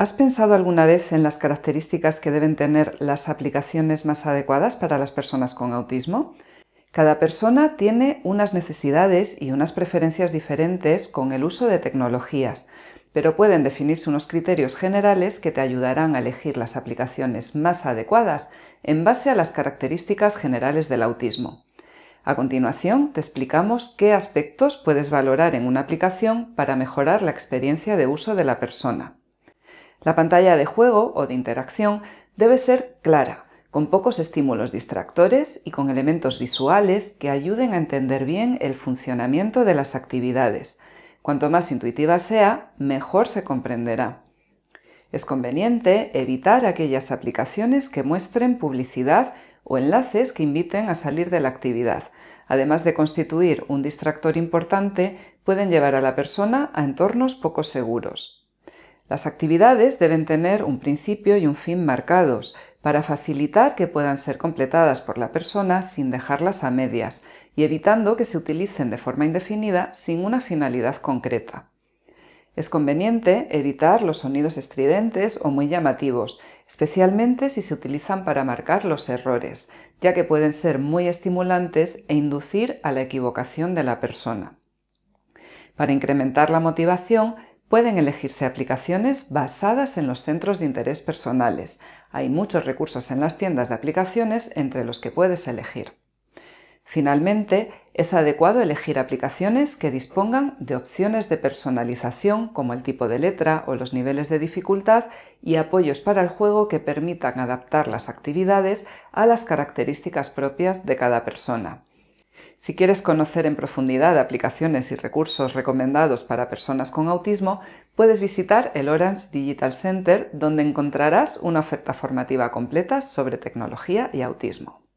¿Has pensado alguna vez en las características que deben tener las aplicaciones más adecuadas para las personas con autismo? Cada persona tiene unas necesidades y unas preferencias diferentes con el uso de tecnologías, pero pueden definirse unos criterios generales que te ayudarán a elegir las aplicaciones más adecuadas en base a las características generales del autismo. A continuación, te explicamos qué aspectos puedes valorar en una aplicación para mejorar la experiencia de uso de la persona. La pantalla de juego o de interacción debe ser clara, con pocos estímulos distractores y con elementos visuales que ayuden a entender bien el funcionamiento de las actividades. Cuanto más intuitiva sea, mejor se comprenderá. Es conveniente evitar aquellas aplicaciones que muestren publicidad o enlaces que inviten a salir de la actividad. Además de constituir un distractor importante, pueden llevar a la persona a entornos poco seguros. Las actividades deben tener un principio y un fin marcados para facilitar que puedan ser completadas por la persona sin dejarlas a medias y evitando que se utilicen de forma indefinida sin una finalidad concreta. Es conveniente evitar los sonidos estridentes o muy llamativos, especialmente si se utilizan para marcar los errores, ya que pueden ser muy estimulantes e inducir a la equivocación de la persona. Para incrementar la motivación, Pueden elegirse aplicaciones basadas en los centros de interés personales. Hay muchos recursos en las tiendas de aplicaciones entre los que puedes elegir. Finalmente, es adecuado elegir aplicaciones que dispongan de opciones de personalización como el tipo de letra o los niveles de dificultad y apoyos para el juego que permitan adaptar las actividades a las características propias de cada persona. Si quieres conocer en profundidad aplicaciones y recursos recomendados para personas con autismo, puedes visitar el Orange Digital Center, donde encontrarás una oferta formativa completa sobre tecnología y autismo.